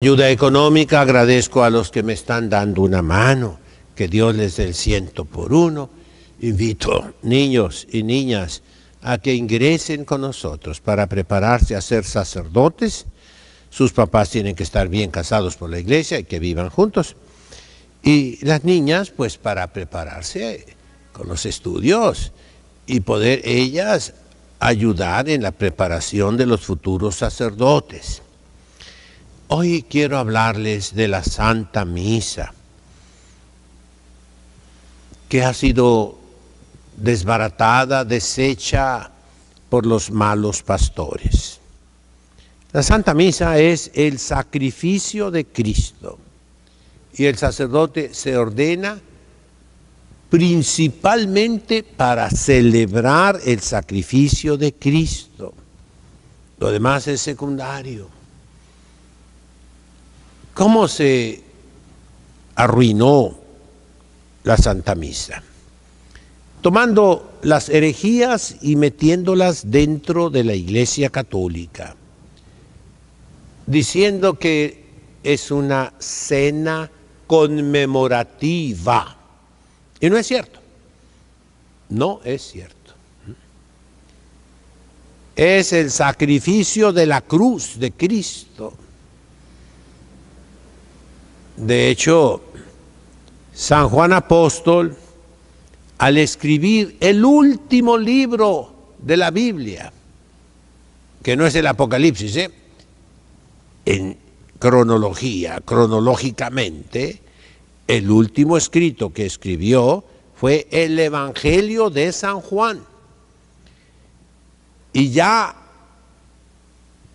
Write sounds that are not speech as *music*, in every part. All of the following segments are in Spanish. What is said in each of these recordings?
ayuda económica, agradezco a los que me están dando una mano, que Dios les dé el ciento por uno. Invito niños y niñas a que ingresen con nosotros para prepararse a ser sacerdotes. Sus papás tienen que estar bien casados por la iglesia y que vivan juntos. Y las niñas, pues para prepararse con los estudios y poder ellas ayudar en la preparación de los futuros sacerdotes. Hoy quiero hablarles de la Santa Misa, que ha sido desbaratada, deshecha por los malos pastores. La Santa Misa es el sacrificio de Cristo y el sacerdote se ordena principalmente para celebrar el sacrificio de Cristo. Lo demás es secundario cómo se arruinó la Santa Misa, tomando las herejías y metiéndolas dentro de la Iglesia Católica, diciendo que es una cena conmemorativa. Y no es cierto. No es cierto. Es el sacrificio de la cruz de Cristo de hecho, San Juan Apóstol, al escribir el último libro de la Biblia, que no es el Apocalipsis, ¿eh? en cronología, cronológicamente, el último escrito que escribió fue el Evangelio de San Juan. Y ya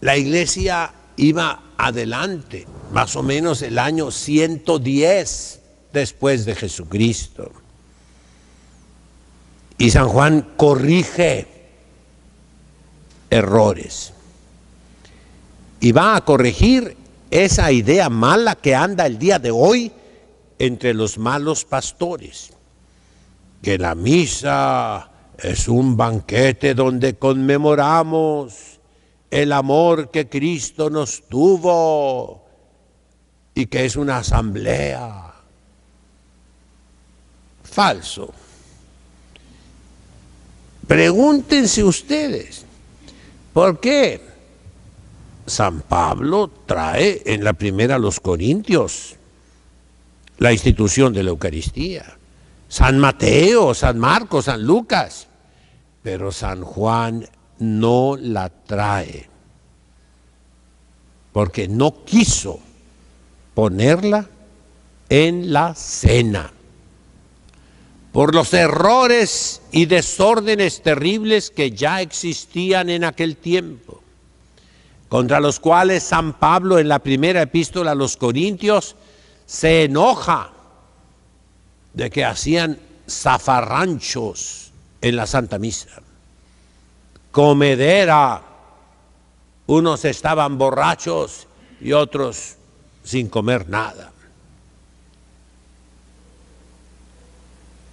la iglesia iba adelante más o menos el año 110 después de Jesucristo. Y San Juan corrige errores. Y va a corregir esa idea mala que anda el día de hoy entre los malos pastores. Que la misa es un banquete donde conmemoramos el amor que Cristo nos tuvo y que es una asamblea. Falso. Pregúntense ustedes, ¿por qué San Pablo trae en la primera los Corintios la institución de la Eucaristía? San Mateo, San Marcos, San Lucas, pero San Juan no la trae porque no quiso ponerla en la cena. Por los errores y desórdenes terribles que ya existían en aquel tiempo, contra los cuales San Pablo en la primera epístola a los Corintios se enoja de que hacían zafarranchos en la Santa Misa. Comedera, unos estaban borrachos y otros sin comer nada.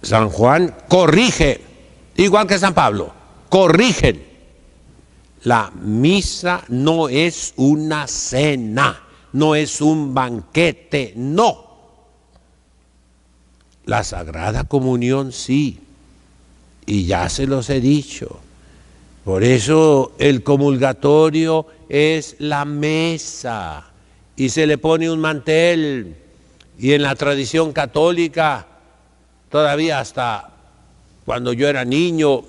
San Juan corrige, igual que San Pablo, corrigen. La misa no es una cena, no es un banquete, no. La Sagrada Comunión sí, y ya se los he dicho. Por eso el comulgatorio es la mesa y se le pone un mantel y en la tradición católica, todavía hasta cuando yo era niño,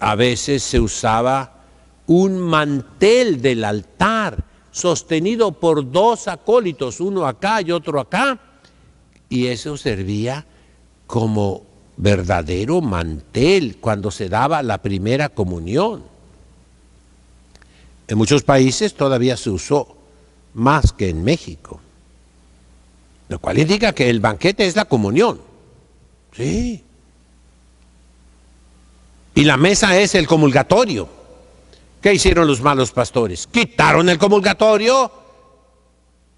a veces se usaba un mantel del altar sostenido por dos acólitos, uno acá y otro acá, y eso servía como verdadero mantel cuando se daba la primera comunión. En muchos países todavía se usó más que en México. Lo cual indica que el banquete es la comunión. Sí. Y la mesa es el comulgatorio. ¿Qué hicieron los malos pastores? Quitaron el comulgatorio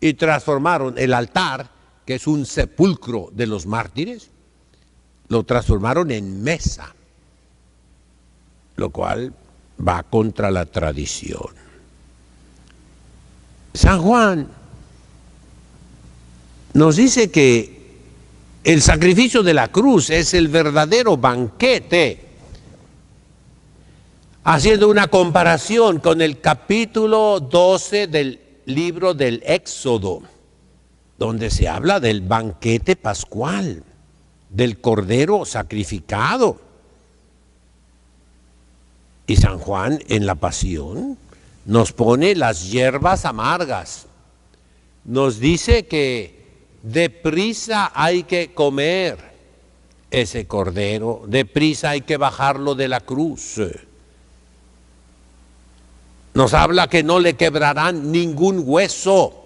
y transformaron el altar, que es un sepulcro de los mártires, lo transformaron en mesa, lo cual va contra la tradición. San Juan nos dice que el sacrificio de la cruz es el verdadero banquete, haciendo una comparación con el capítulo 12 del libro del Éxodo, donde se habla del banquete pascual, del cordero sacrificado. Y San Juan en la pasión nos pone las hierbas amargas, nos dice que deprisa hay que comer ese cordero, deprisa hay que bajarlo de la cruz. Nos habla que no le quebrarán ningún hueso.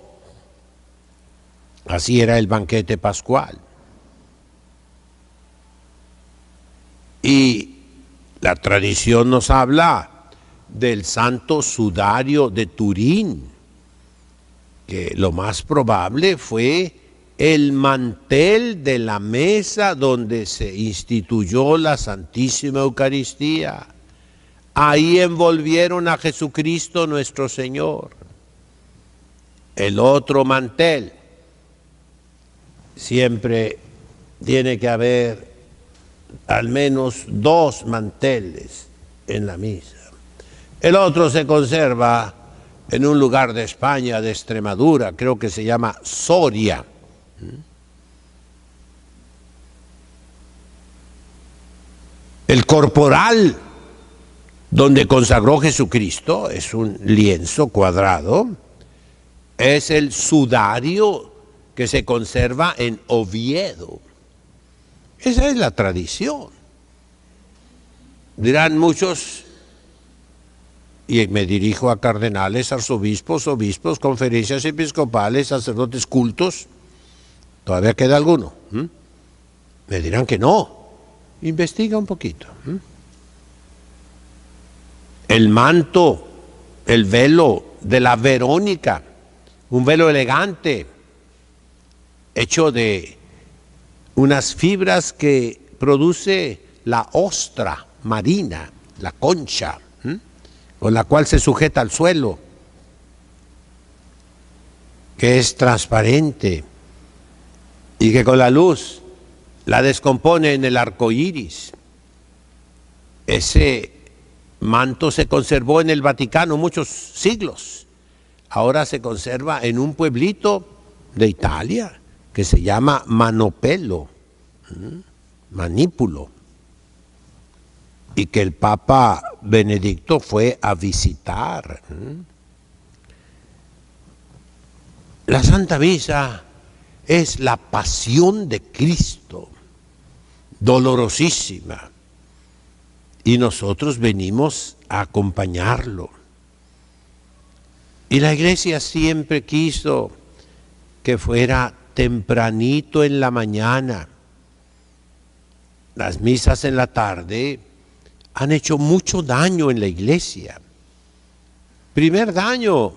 Así era el banquete pascual. Y la tradición nos habla del santo sudario de Turín, que lo más probable fue el mantel de la mesa donde se instituyó la Santísima Eucaristía. Ahí envolvieron a Jesucristo nuestro Señor. El otro mantel. Siempre tiene que haber al menos dos manteles en la misa. El otro se conserva en un lugar de España, de Extremadura, creo que se llama Soria. El corporal donde consagró Jesucristo es un lienzo cuadrado, es el sudario que se conserva en Oviedo. Esa es la tradición. Dirán muchos, y me dirijo a cardenales, arzobispos, obispos, conferencias episcopales, sacerdotes cultos. Todavía queda alguno. Me dirán que no. Investiga un poquito. El manto, el velo de la Verónica, un velo elegante, hecho de unas fibras que produce la ostra marina, la concha con la cual se sujeta al suelo, que es transparente y que con la luz la descompone en el arco iris. Ese manto se conservó en el Vaticano muchos siglos. Ahora se conserva en un pueblito de Italia que se llama Manopelo, Manípulo y que el Papa Benedicto fue a visitar. ¿eh? La Santa Misa es la pasión de Cristo, dolorosísima, y nosotros venimos a acompañarlo. Y la iglesia siempre quiso que fuera tempranito en la mañana, las misas en la tarde, han hecho mucho daño en la iglesia. Primer daño,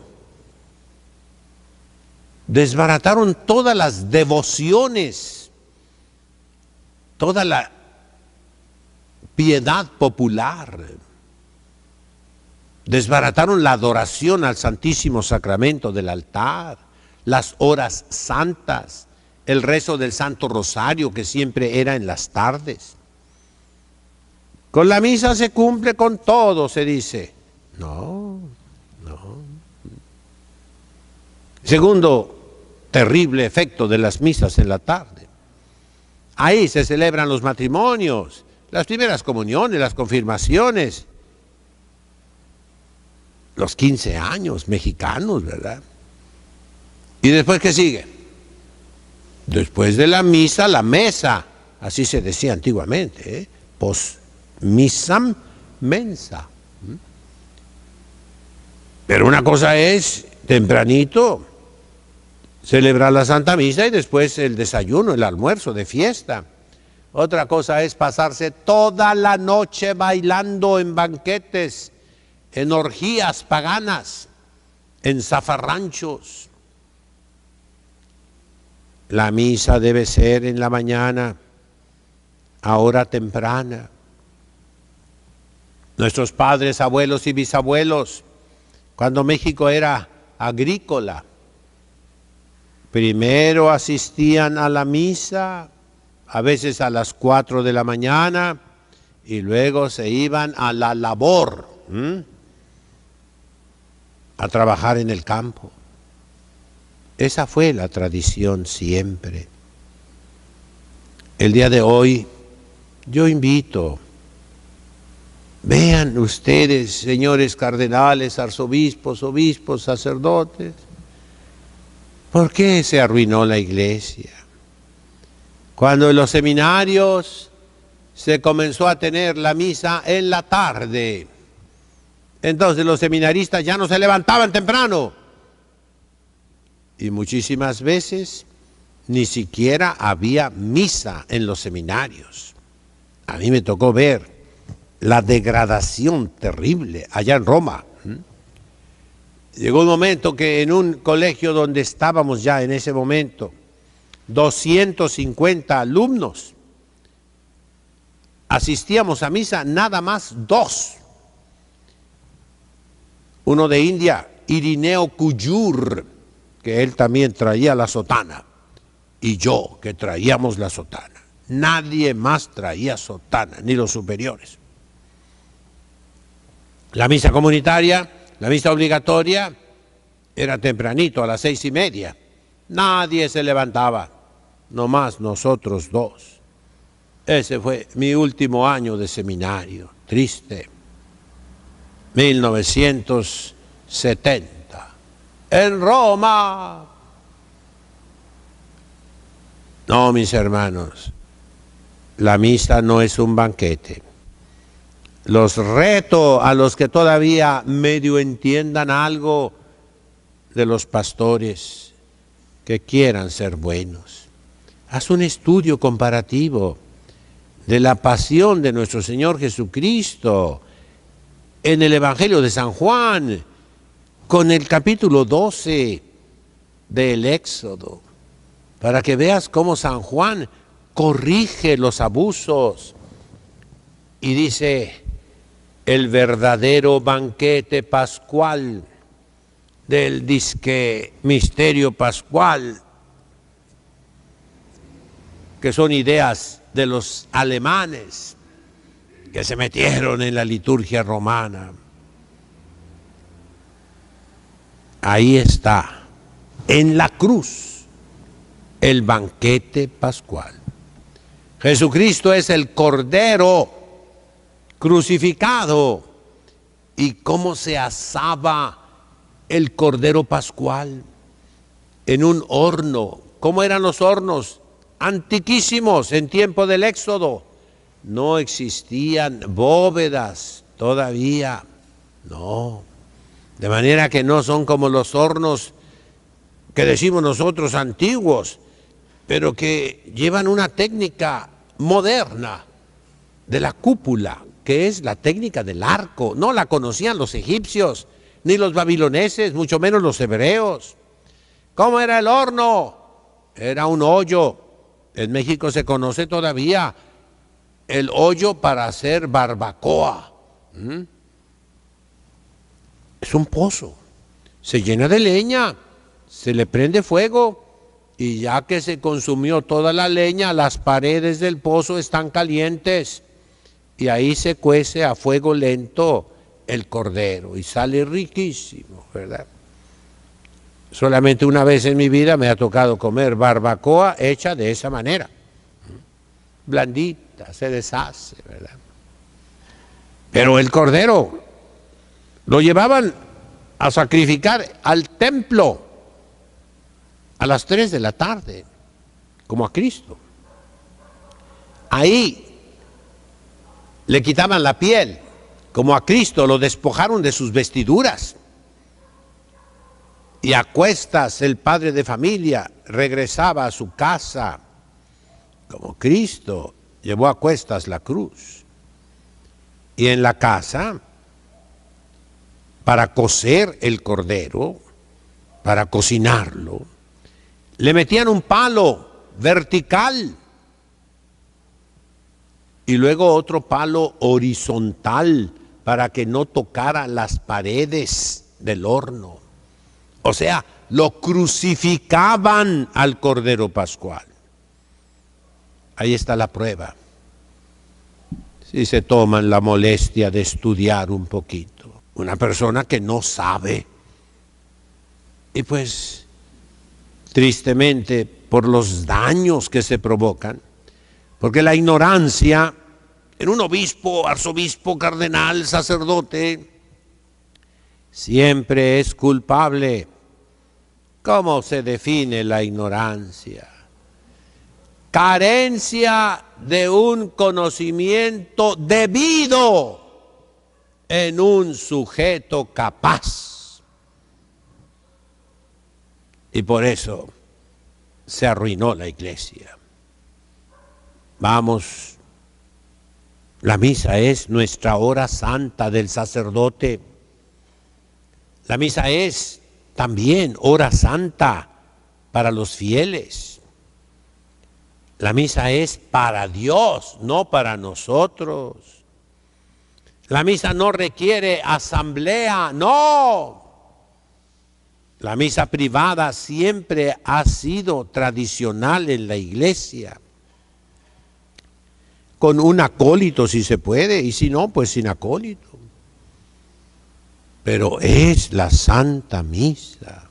desbarataron todas las devociones, toda la piedad popular, desbarataron la adoración al Santísimo Sacramento del altar, las horas santas, el rezo del Santo Rosario que siempre era en las tardes. Con la misa se cumple con todo, se dice. No, no. Segundo terrible efecto de las misas en la tarde. Ahí se celebran los matrimonios, las primeras comuniones, las confirmaciones, los 15 años mexicanos, ¿verdad? ¿Y después qué sigue? Después de la misa, la mesa, así se decía antiguamente, ¿eh? Pos Misa mensa. ¿Mm? Pero una cosa es tempranito celebrar la Santa Misa y después el desayuno, el almuerzo de fiesta. Otra cosa es pasarse toda la noche bailando en banquetes, en orgías paganas, en zafarranchos. La misa debe ser en la mañana, a hora temprana nuestros padres, abuelos y bisabuelos, cuando México era agrícola. Primero asistían a la misa, a veces a las 4 de la mañana, y luego se iban a la labor, a trabajar en el campo. Esa fue la tradición siempre. El día de hoy yo invito Vean ustedes, señores cardenales, arzobispos, obispos, sacerdotes, ¿por qué se arruinó la iglesia? Cuando en los seminarios se comenzó a tener la misa en la tarde, entonces los seminaristas ya no se levantaban temprano y muchísimas veces ni siquiera había misa en los seminarios. A mí me tocó ver la degradación terrible allá en Roma. Llegó un momento que en un colegio donde estábamos ya en ese momento, 250 alumnos, asistíamos a misa nada más dos. Uno de India, Irineo Cuyur, que él también traía la sotana, y yo que traíamos la sotana. Nadie más traía sotana, ni los superiores. La misa comunitaria, la misa obligatoria, era tempranito, a las seis y media. Nadie se levantaba, nomás nosotros dos. Ese fue mi último año de seminario, triste. 1970. En Roma. No, mis hermanos, la misa no es un banquete. Los reto a los que todavía medio entiendan algo de los pastores que quieran ser buenos. Haz un estudio comparativo de la pasión de nuestro Señor Jesucristo en el Evangelio de San Juan con el capítulo 12 del Éxodo, para que veas cómo San Juan corrige los abusos y dice, el verdadero banquete pascual del disque misterio pascual, que son ideas de los alemanes que se metieron en la liturgia romana. Ahí está, en la cruz, el banquete pascual. Jesucristo es el Cordero crucificado y cómo se asaba el cordero pascual en un horno. ¿Cómo eran los hornos? Antiquísimos en tiempo del Éxodo. No existían bóvedas todavía. No. De manera que no son como los hornos que decimos nosotros antiguos, pero que llevan una técnica moderna de la cúpula, es la técnica del arco. No la conocían los egipcios, ni los babiloneses, mucho menos los hebreos. ¿Cómo era el horno? Era un hoyo. En México se conoce todavía el hoyo para hacer barbacoa. ¿Mm? Es un pozo. Se llena de leña, se le prende fuego y ya que se consumió toda la leña, las paredes del pozo están calientes y ahí se cuece a fuego lento el cordero y sale riquísimo, ¿verdad? Solamente una vez en mi vida me ha tocado comer barbacoa hecha de esa manera, blandita, se deshace, ¿verdad? Pero el cordero lo llevaban a sacrificar al templo a las 3 de la tarde, como a Cristo. Ahí le quitaban la piel, como a Cristo lo despojaron de sus vestiduras. Y a cuestas el padre de familia regresaba a su casa, como Cristo llevó a cuestas la cruz. Y en la casa, para cocer el cordero, para cocinarlo, le metían un palo vertical y luego otro palo horizontal para que no tocara las paredes del horno. O sea, lo crucificaban al Cordero Pascual. Ahí está la prueba. Si se toman la molestia de estudiar un poquito. Una persona que no sabe. Y pues, tristemente, por los daños que se provocan, porque la ignorancia en un obispo, arzobispo, cardenal, sacerdote, siempre es culpable. ¿Cómo se define la ignorancia? Carencia de un conocimiento debido en un sujeto capaz. Y por eso se arruinó la iglesia. Vamos, la misa es nuestra hora santa del sacerdote. La misa es también hora santa para los fieles. La misa es para Dios, no para nosotros. La misa no requiere asamblea, no. La misa privada siempre ha sido tradicional en la iglesia con un acólito si se puede, y si no, pues sin acólito. Pero es la Santa Misa.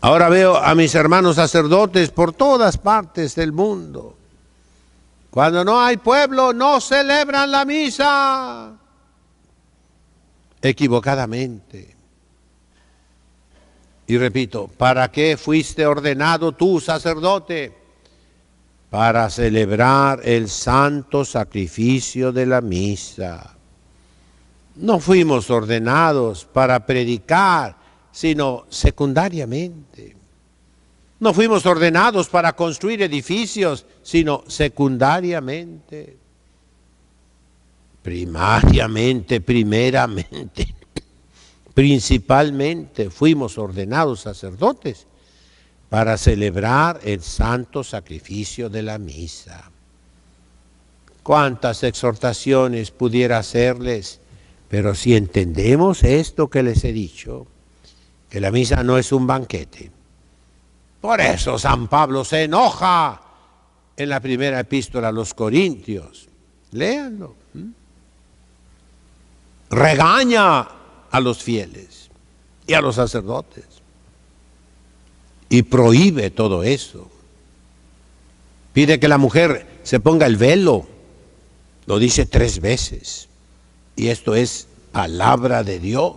Ahora veo a mis hermanos sacerdotes por todas partes del mundo. Cuando no hay pueblo, no celebran la misa. Equivocadamente. Y repito, ¿para qué fuiste ordenado tú, sacerdote? para celebrar el santo sacrificio de la misa. No fuimos ordenados para predicar, sino secundariamente. No fuimos ordenados para construir edificios, sino secundariamente. Primariamente, primeramente, *laughs* principalmente fuimos ordenados sacerdotes para celebrar el santo sacrificio de la misa. Cuántas exhortaciones pudiera hacerles, pero si entendemos esto que les he dicho, que la misa no es un banquete. Por eso San Pablo se enoja en la primera epístola a los Corintios. Léanlo. Regaña a los fieles y a los sacerdotes y prohíbe todo eso. Pide que la mujer se ponga el velo, lo dice tres veces, y esto es palabra de Dios.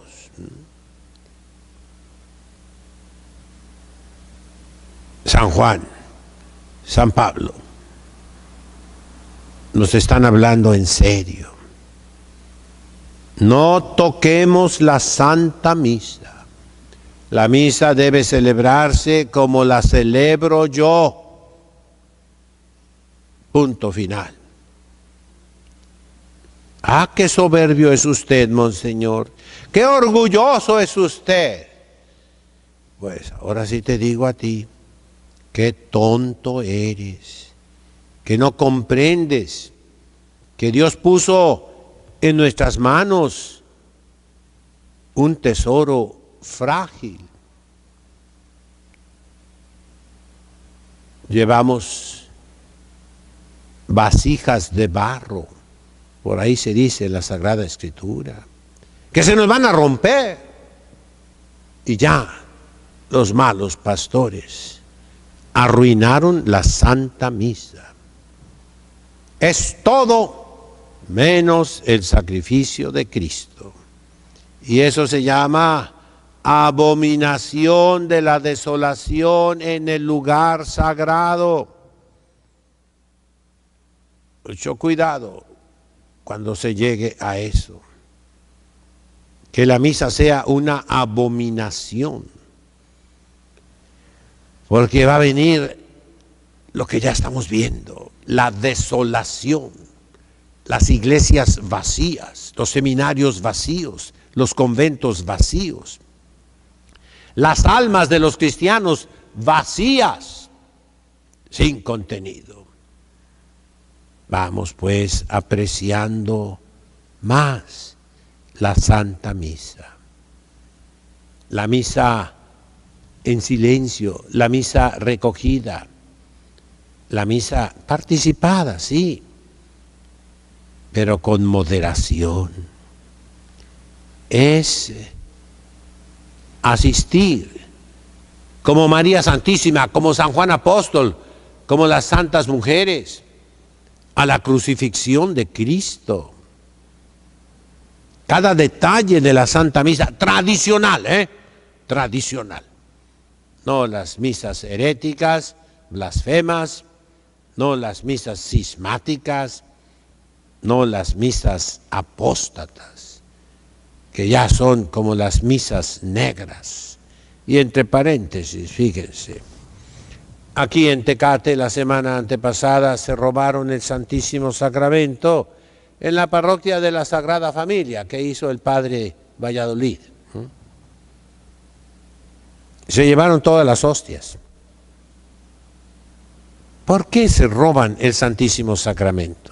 San Juan, San Pablo, nos están hablando en serio. No toquemos la Santa Misa la misa debe celebrarse como la celebro yo. Punto final. Ah, qué soberbio es usted, monseñor. Qué orgulloso es usted. Pues ahora sí te digo a ti, qué tonto eres, que no comprendes que Dios puso en nuestras manos un tesoro frágil. Llevamos vasijas de barro, por ahí se dice la Sagrada Escritura, que se nos van a romper. Y ya los malos pastores arruinaron la Santa Misa. Es todo menos el sacrificio de Cristo. Y eso se llama abominación de la desolación en el lugar sagrado. Mucho cuidado cuando se llegue a eso. Que la misa sea una abominación. Porque va a venir lo que ya estamos viendo, la desolación, las iglesias vacías, los seminarios vacíos, los conventos vacíos las almas de los cristianos vacías, sin contenido. Vamos pues apreciando más la Santa Misa. La misa en silencio, la misa recogida, la misa participada, sí, pero con moderación. Es asistir, como María Santísima, como San Juan Apóstol, como las santas mujeres, a la crucifixión de Cristo. Cada detalle de la Santa Misa, tradicional, ¿eh? Tradicional. No las misas heréticas, blasfemas, no las misas cismáticas, no las misas apóstatas que ya son como las misas negras. Y entre paréntesis, fíjense, aquí en Tecate la semana antepasada se robaron el Santísimo Sacramento en la parroquia de la Sagrada Familia que hizo el padre Valladolid. Se llevaron todas las hostias. ¿Por qué se roban el Santísimo Sacramento?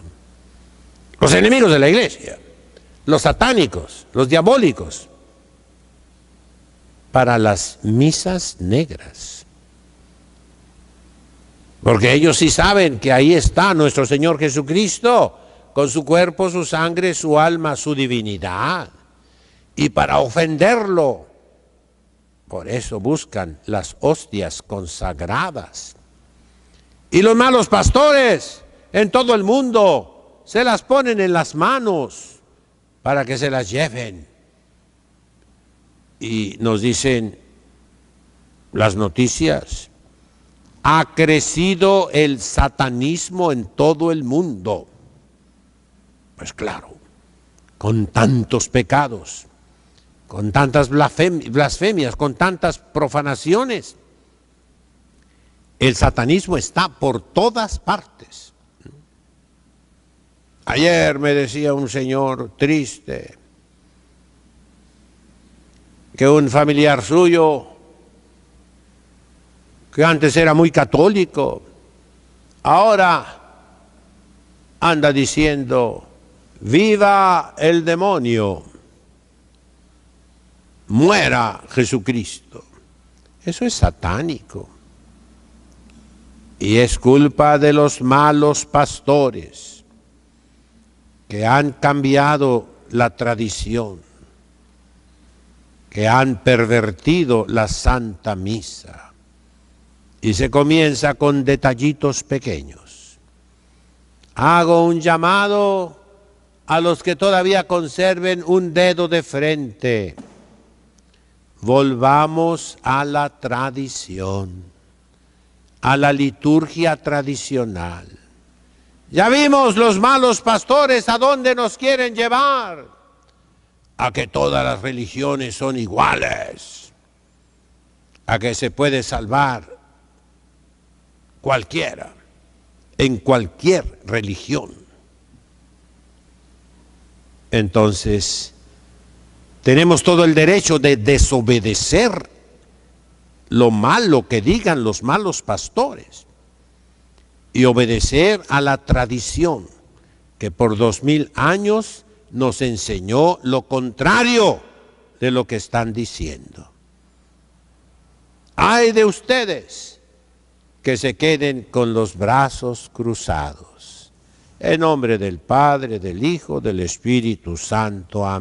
Los enemigos de la iglesia los satánicos, los diabólicos, para las misas negras. Porque ellos sí saben que ahí está nuestro Señor Jesucristo, con su cuerpo, su sangre, su alma, su divinidad. Y para ofenderlo, por eso buscan las hostias consagradas. Y los malos pastores en todo el mundo se las ponen en las manos para que se las lleven. Y nos dicen las noticias, ha crecido el satanismo en todo el mundo. Pues claro, con tantos pecados, con tantas blasfemias, con tantas profanaciones, el satanismo está por todas partes. Ayer me decía un señor triste que un familiar suyo, que antes era muy católico, ahora anda diciendo, viva el demonio, muera Jesucristo. Eso es satánico. Y es culpa de los malos pastores que han cambiado la tradición, que han pervertido la Santa Misa. Y se comienza con detallitos pequeños. Hago un llamado a los que todavía conserven un dedo de frente. Volvamos a la tradición, a la liturgia tradicional ya vimos los malos pastores a dónde nos quieren llevar. A que todas las religiones son iguales. A que se puede salvar cualquiera, en cualquier religión. Entonces, tenemos todo el derecho de desobedecer lo malo que digan los malos pastores y obedecer a la tradición que por dos mil años nos enseñó lo contrario de lo que están diciendo. Hay de ustedes que se queden con los brazos cruzados. En nombre del Padre, del Hijo, del Espíritu Santo. Amén.